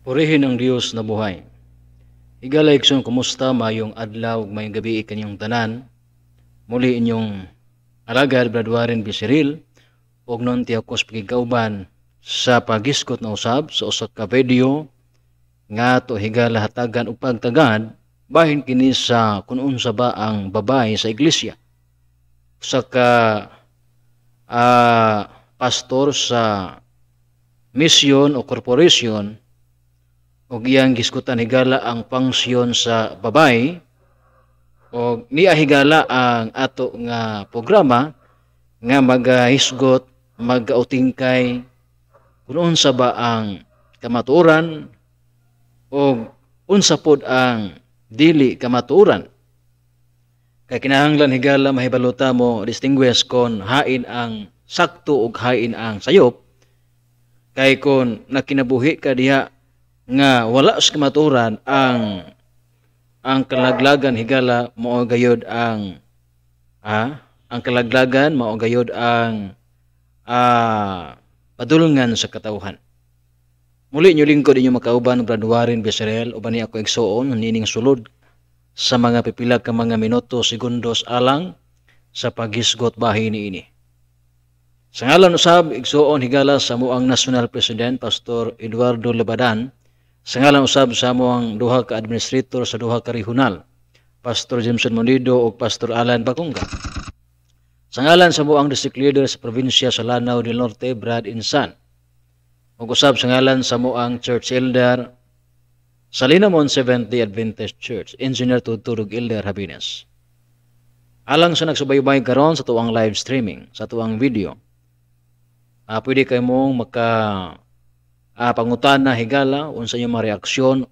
Purihin ang Diyos na buhay. Higalay kong kumusta mayong adlaw ug mayong gabi kanyang tanan. Muli inyong alagad Bradwarin Bisiril ug non ti akos pagigauban sa pagiskot na usab sa usat ka video nga to higala hatagan ug pagtagad bahin kini sa kun unsa ba ang babae sa iglesia. Sa ka uh, pastor sa mission o corporation ug iyang giskutan higala ang pangsyon sa babay og niya higala ang ato nga programa nga magahisgot magautingkay kung unsa ba ang kamaturan og unsa pod ang dili kamaturan kay kinahanglan higala mahibaluta mo distinguish kon hain ang sakto og hain ang sayop kay kon nakinabuhi ka diha nga wala sa kamaturan ang ang kalaglagan higala mao gayod ang ah, ang kalaglagan mao gayod ang ah, padulngan sa katawhan. Muli nyo lingkod inyo makauban ng Braduarin Beserel uban ako igsuon nining sulod sa mga pipila ka mga minuto segundos alang sa paghisgot bahin ini. Sa ngalan usab igsuon higala sa muang National President Pastor Eduardo Labadan sa ngalan usab sa amo ang duha ka administrator sa duha ka rehonal, Pastor Jameson Monido ug Pastor Alan Bakungga. Sa ngalan sa buang district leader sa probinsya sa Lanao del Norte, Brad Insan. Ug usab sa ngalan sa moang church elder sa Linamon Seventh Day Adventist Church, Engineer Tuturug Elder Habines. Alang sa nagsubaybay karon sa tuwang live streaming, sa tuwang video, uh, pwede kayo mong maka uh, na higala unsa yung mga reaksyon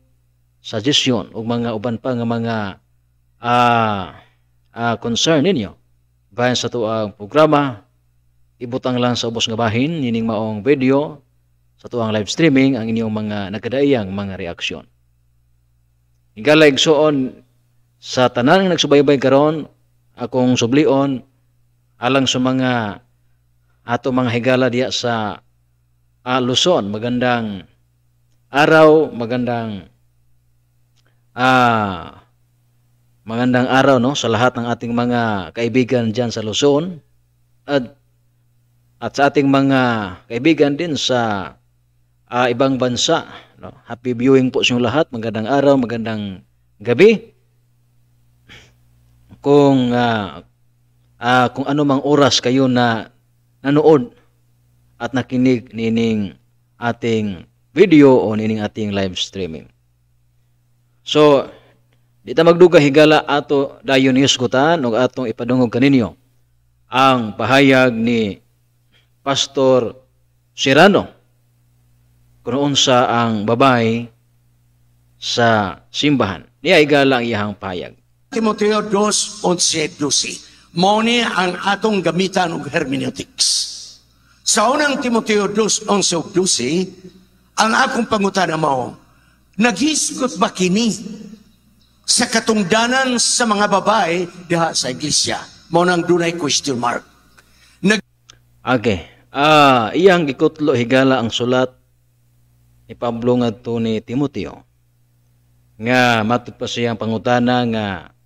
suggestion o mga uban pa nga mga uh, uh, concern ninyo bayan sa tuang programa ibutang lang sa ubos nga bahin ining maong video sa tuang live streaming ang inyong mga nagkadaiyang mga reaksyon higala igsuon sa tanan nga nagsubaybay karon akong sublion alang sa mga ato mga higala diya sa uh, Luzon. Magandang araw, magandang uh, magandang araw no sa lahat ng ating mga kaibigan diyan sa Luzon at at sa ating mga kaibigan din sa uh, ibang bansa no. Happy viewing po sa inyo lahat. Magandang araw, magandang gabi. Kung uh, uh, kung ano oras kayo na nanood at nakinig nining ating video o nining ating live streaming. So, dita magduga higala ato dayon isgutan o atong ipadungog kaninyo ang pahayag ni Pastor Serrano kung unsa ang babay sa simbahan. Niya higala ang iyahang pahayag. Timoteo 2.11 Mone ang atong gamitan og hermeneutics sa unang Timoteo 11.12, ang akong pangutana mo, naghisgot ba kini sa katungdanan sa mga babae diha sa iglesia? Mao nang dunay question mark. Nag okay. Ah, iyang gikutlo higala ang sulat ni Pablo ngadto ni Timoteo nga matud pa siyang pangutana nga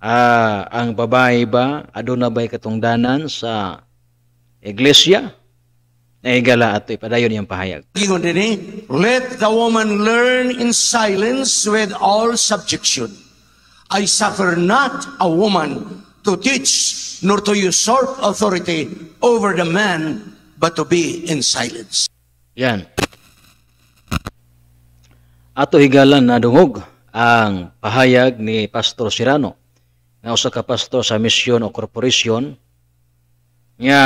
ah, ang babae ba aduna bay katungdanan sa iglesia, Naigala ato ipadayon niyang pahayag. Let the woman learn in silence with all subjection. I suffer not a woman to teach nor to usurp authority over the man but to be in silence. Yan. Ato higalan na dungog ang pahayag ni Pastor Sirano na usa ka pastor sa misyon o korporasyon nga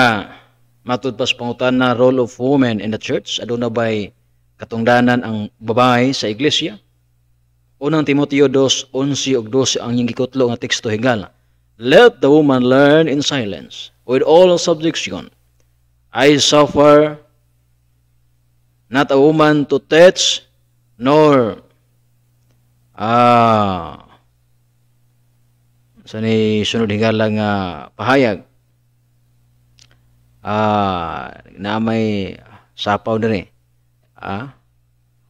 matud pas pangutan na role of women in the church aduna bay katungdanan ang babae sa iglesia unang Timoteo 2:11 ug 12 ang gikutlo nga teksto higala let the woman learn in silence with all subjection i suffer not a woman to teach nor ah sa ni sunod higala nga pahayag uh, na may sapaw dire uh, ah,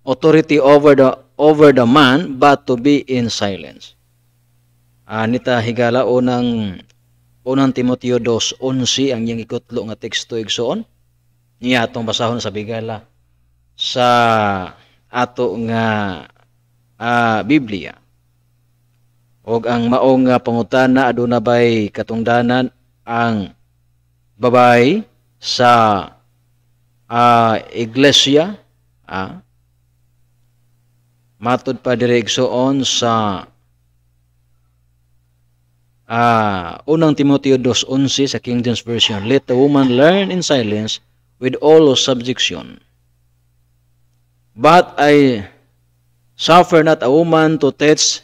authority over the over the man but to be in silence anita ah, uh, higala unang unang Timoteo 2:11 ang yang ikutlo nga teksto igsoon niya atong basahon sa bigala sa ato nga uh, Biblia og ang maong nga pangutana aduna bay katungdanan ang babae sa uh, iglesia ah, matod pa direksoon sa uh, unang Timoteo 2.11 sa King James Version let the woman learn in silence with all subjection but I suffer not a woman to teach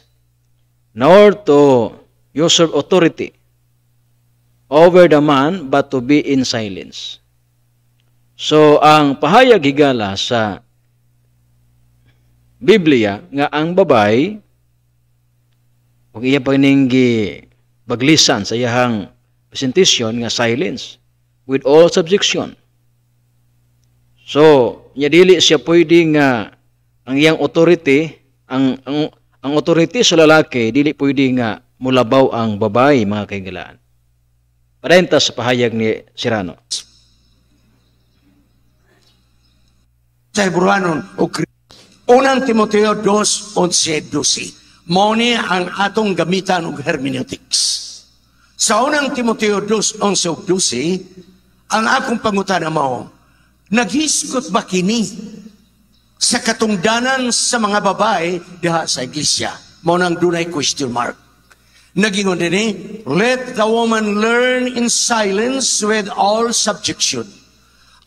nor to usurp authority over the man but to be in silence. So, ang pahayag higala sa Biblia nga ang babay ug iya paninggi baglisan sa iyahang presentation nga silence with all subjection. So, nya dili siya pwede nga ang iyang authority ang ang, ang authority sa lalaki dili pwede nga mulabaw ang babay mga kaigalaan. Parenta sa pahayag ni Sirano. Sa Hebrewanon Unang Timoteo 2.11-12 Mao ni ang atong gamitan og hermeneutics. Sa unang Timoteo 2.11-12 ang akong pangutana mao naghisgot ba kini sa katungdanan sa mga babae diha sa iglesia? Mo nang dunay question mark. Naging ni, ano eh, Let the woman learn in silence with all subjection.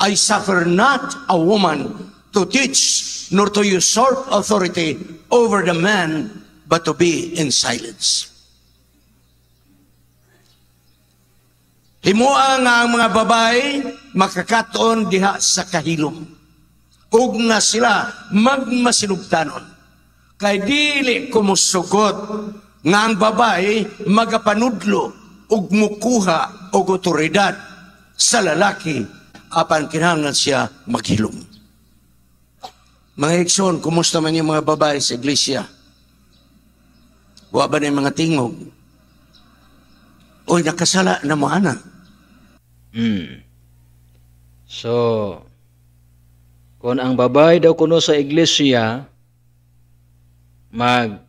I suffer not a woman to teach nor to usurp authority over the man, but to be in silence. Himua nga ang mga babae makakatoon diha sa kahilom. Ug na sila magmasinugtanon. Kay dili kumusugot nga ang babae magapanudlo ug mukuha og otoridad sa lalaki apan kinahanglan siya maghilom. Mga eksyon, kumusta man yung mga babae sa iglesia? Wa ba na yung mga tingog? Oy, nakasala na mo, ana. Hmm. So, kung ang babae daw kuno sa iglesia, mag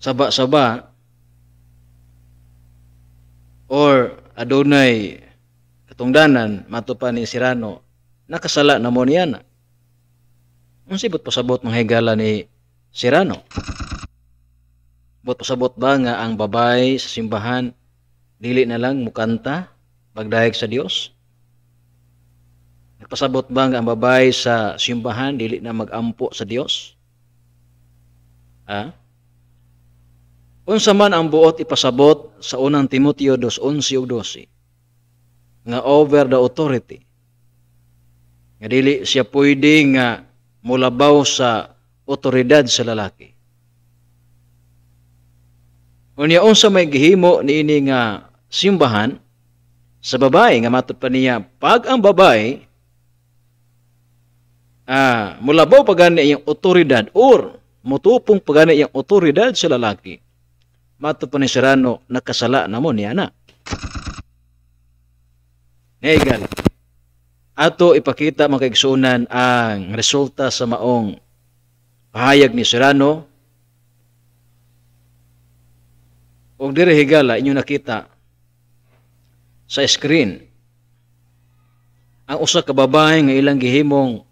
saba-saba or adunay katungdanan matupan ni Sirano nakasala na mo niya na. Unsibot pasabot ng higala ni Sirano. Bot pasabot ba nga ang babay sa simbahan dili na lang mukanta pagdayag sa Dios? Nagpasabot ba nga ang babay sa simbahan dili na magampo sa Dios? Ha? Unsa man ang buot ipasabot sa unang Timoteo 2:11 nga over the authority. Nga dili siya pwede nga mulabaw sa otoridad sa lalaki. Unya unsa may gihimo niini nga simbahan sa babae nga matod pa niya pag ang babae ah, mulabaw pagani ang otoridad or mutupong pagani ang otoridad sa lalaki mato po ni Serrano nakasala na mo niya na. Negal. Ato ipakita mga kaigsunan ang resulta sa maong pahayag ni Serrano. Huwag dire higala inyo nakita sa screen ang usa ka babae nga ilang gihimong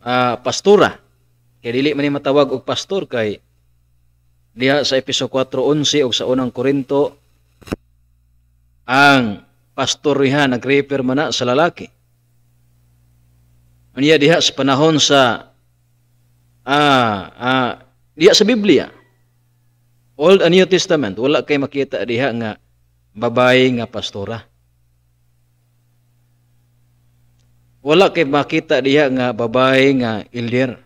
uh, ah, pastura kay dili man matawag og pastor kay diha sa Episo 4.11 o sa unang Korinto, ang pastorihan nag-refer man na sa lalaki. Niya diha sa panahon sa ah, ah, diha sa Biblia. Old and New Testament, wala kay makita diha nga babae nga pastora. Wala kay makita diha nga babae nga elder.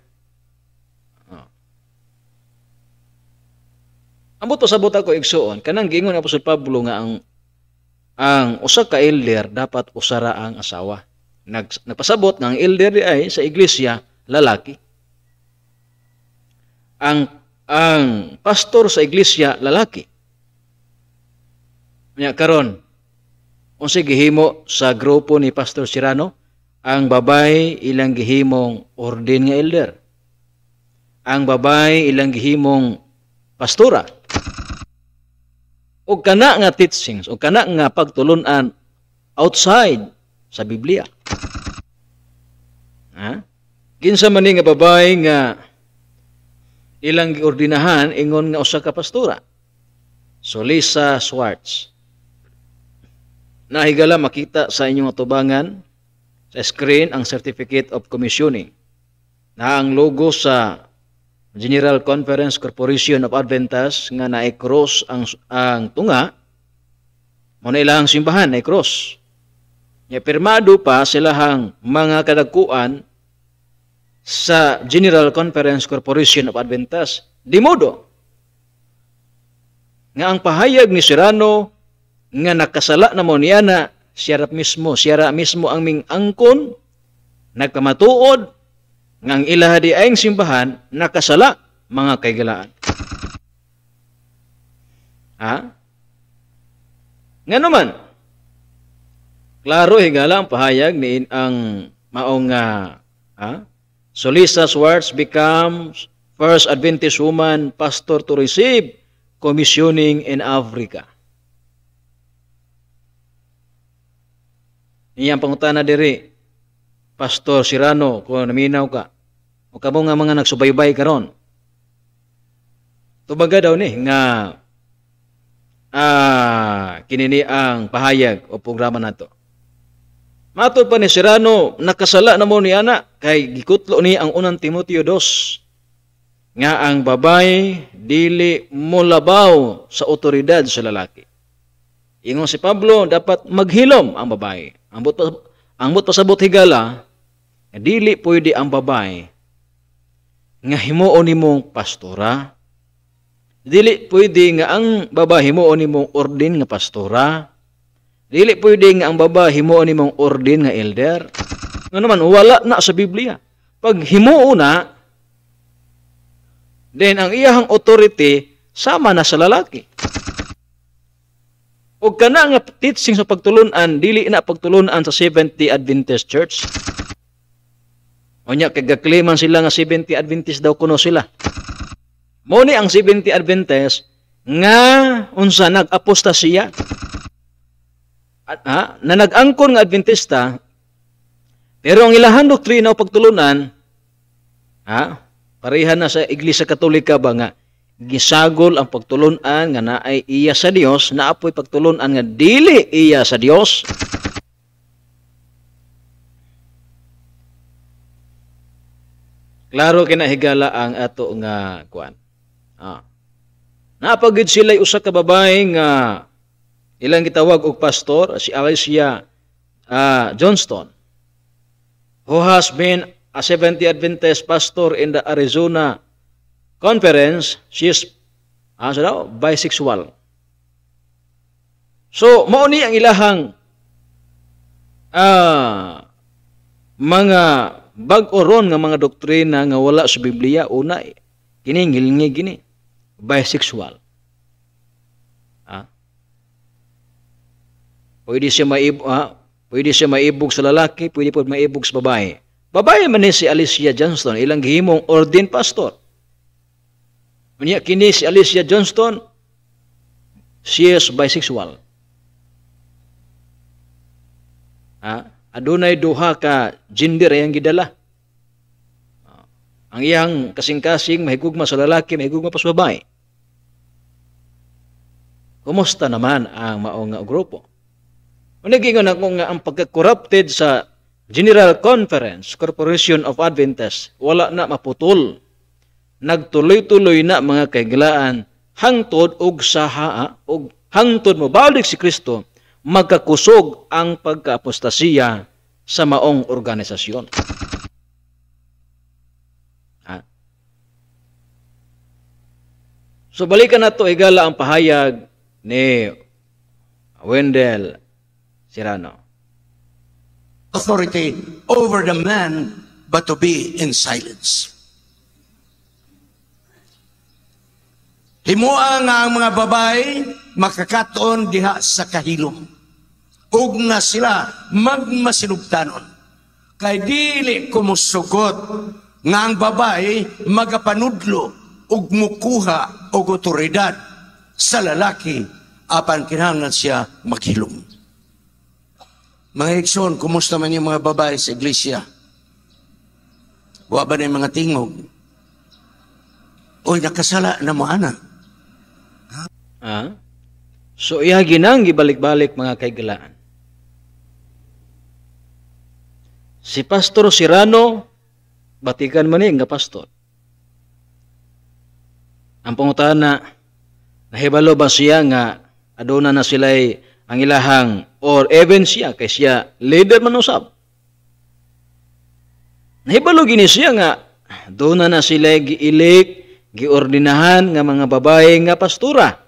Ambot buto sa buta ko igsuon kanang gingon ni Apostol Pablo nga ang ang usa ka elder dapat usara ang asawa. Nag, nagpasabot nga ang elder di ay sa iglesia lalaki. Ang ang pastor sa iglesia lalaki. Nya karon unsay gihimo sa grupo ni Pastor Cirano ang babay ilang gihimong orden nga elder. Ang babay ilang gihimong pastora o kana nga teachings o kana nga pagtulunan outside sa Biblia. Ha? Kinsa man nga babae nga ilang giordinahan ingon nga usa ka pastora. So Swartz. Schwartz. Nahigala makita sa inyong atubangan sa screen ang Certificate of Commissioning na ang logo sa General Conference Corporation of Adventists nga naay cross ang, ang tunga, mo na ilang simbahan cross. Nga pirmado pa sila hang mga kadakuan sa General Conference Corporation of Adventists. Di modo nga ang pahayag ni Serrano nga nakasala na mo niya na siya mismo, siya mismo ang ming angkon, nagkamatuod, ngang ilahadi ilaha simbahan nakasala mga kaigalaan. Ha? Nga naman, klaro higala ang pahayag ni ang maong uh, ha? words become first Adventist woman pastor to receive commissioning in Africa. Iyang pangutana diri, Pastor Sirano, kung naminaw ano ka, o kamo nga mga nagsubaybay karon. Tubaga daw ni nga ah, kinini ang pahayag o programa nato. Matod pa ni Sirano, nakasala na mo ni ana kay gikutlo ni ang unang Timoteo 2 nga ang babay dili molabaw sa otoridad sa lalaki. Ingon si Pablo, dapat maghilom ang babay. Ambot pa, ambot pa sa higala, Dili pwede ang babay nga himuon nimong pastora. Dili pwede nga ang babae himuon nimong ordin nga pastora. Dili pwede nga ang babae himuon nimong ordin nga elder. Nga naman, wala na sa Biblia. Pag himuon na, then ang iyahang authority sama na sa lalaki. O kana nga teaching sa pagtulunan, dili na pagtulunan sa Seventh-day Adventist Church. Unya kay sila nga 70 Adventist daw kuno sila. Mo ni ang 70 Adventist nga unsa nag-apostasiya. At, ha, na nag-angkon nga Adventista pero ang ilahan doktrina o pagtulunan ha, pareha na sa Iglesia Katolika ba nga gisagol ang pagtulunan nga naay iya sa Dios na apoy pagtulunan nga dili iya sa Dios. Klaro higala ang ato nga kuan. Ah. Napagid sila usa ka babae nga ilang gitawag og pastor si Alicia uh, Johnston who has been a 70 Adventist pastor in the Arizona conference she is ah, so daw, bisexual so mao ni ang ilahang uh, mga bag-o ron nga mga doktrina nga wala sa Biblia una kini ngilingi gini bisexual ha pwede siya maib ha? pwede siya maibog sa lalaki pwede pud maibog sa babae babae man ni si Alicia Johnston ilang gihimong ordained pastor Unya kini si Alicia Johnston she is bisexual ha adunay duha ka gender ayang gidala. Ang iyang kasing-kasing mahigugma sa lalaki, mahigugma pa sa babae. Kumusta naman ang maong nga grupo? Manigingon ako nga ang pagka-corrupted sa General Conference, Corporation of Adventists, wala na maputol. Nagtuloy-tuloy na mga kaiglaan hangtod og saha ah, og hangtod mabalik si Kristo magkakusog ang pagkaapostasiya sa maong organisasyon. Ha? So balikan na igala ang pahayag ni Wendell Serrano. Authority over the man but to be in silence. Himuang ang mga babae makakaton diha sa kahilom. Ug na sila magmasinugtanon. Kay dili kumusugot nga ang babae magapanudlo ug mukuha og otoridad sa lalaki apan kinahanglan siya maghilom. Mga Ikson, kumusta man yung mga babae sa iglesia? Wa ba na yung mga tingog? Uy, nakasala na mo, Ana. Ha? Huh? So iya ginang gibalik-balik mga kaigalaan. Si Pastor Sirano, batikan man nga pastor. Ang pangutahan na, nahibalo ba siya nga aduna na sila'y ang ilahang or even siya kay siya leader man usab. Nahibalo gini siya nga doon na sila'y giilik, giordinahan nga mga babae nga pastura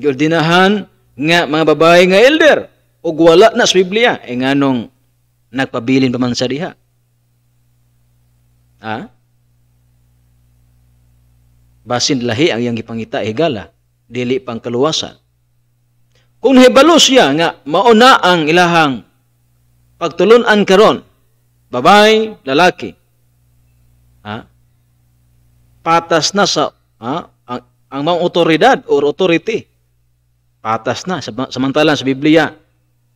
giordinahan nga mga babae nga elder ug wala na sa Biblia e nganong nagpabilin pa man sa diha ha basin lahi ang iyang gipangita higala eh, dili pang kaluwasan kung hebalo siya nga mauna ang ilahang pagtulunan karon babae lalaki ha patas na sa ha ang, ang mga otoridad or authority Patas na. Samantala sa Biblia,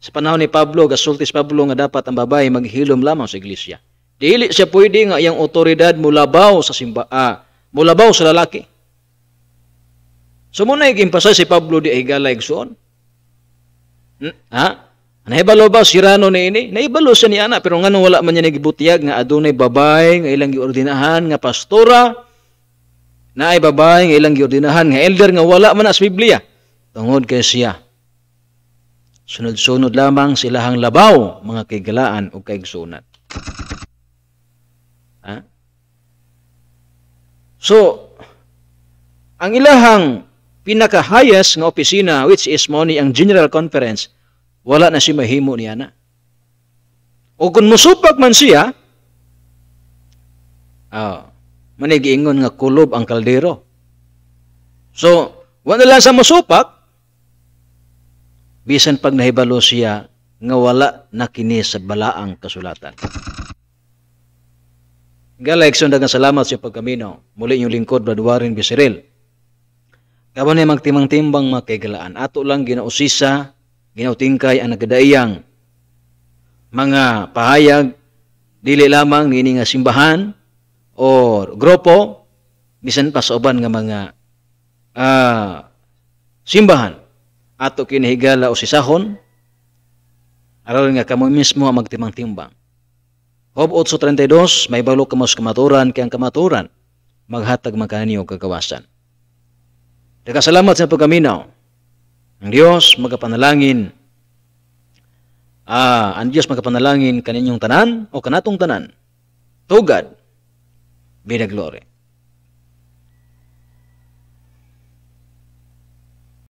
sa panahon ni Pablo, gasultis Pablo nga dapat ang babae maghilom lamang sa iglesia. Dili siya pwede nga iyang otoridad mulabaw sa simba, ah, mulabaw sa lalaki. So muna i si Pablo di ay galay suon. Hmm? Ha? Naibalo ba si Rano ni ini? Naibalo siya ni ana pero ngano wala man niya nagibutiyag nga adunay babay nga ilang giordinahan nga pastora na ay babay nga ilang giordinahan nga elder nga wala man as Biblia tungod kay siya. Sunod-sunod lamang silahang labaw mga kaigalaan o kaigsunat. Ha? So, ang ilahang pinaka-highest nga opisina which is money, ang General Conference, wala na si mahimo niya na. O kung musupag man siya, oh, ah, manigiingon nga kulob ang kaldero. So, wala lang sa musupak, bisan pag nahibalo siya nga wala na kini sa balaang kasulatan. Galay, sundag salamat sa pagkamino. Muli yung lingkod, Bradwarin Bisiril. Gaban ay magtimang-timbang makigalaan. Ato lang ginausisa, ginautingkay ang nagadaiyang mga pahayag, dili lamang nini nga simbahan o grupo, bisan pa sa uban nga mga uh, simbahan ato kinahigala o sisahon, aral nga kamo mismo ang magtimbang-timbang. Hob 8.32, may balo kamos kamaturan kay ang kamaturan, maghatag magkaniyo kagawasan. Nagkasalamat sa pagkaminaw. Ang Diyos magapanalangin, ah, ang Diyos magapanalangin kaninyong tanan o kanatong tanan, tugad, binaglore.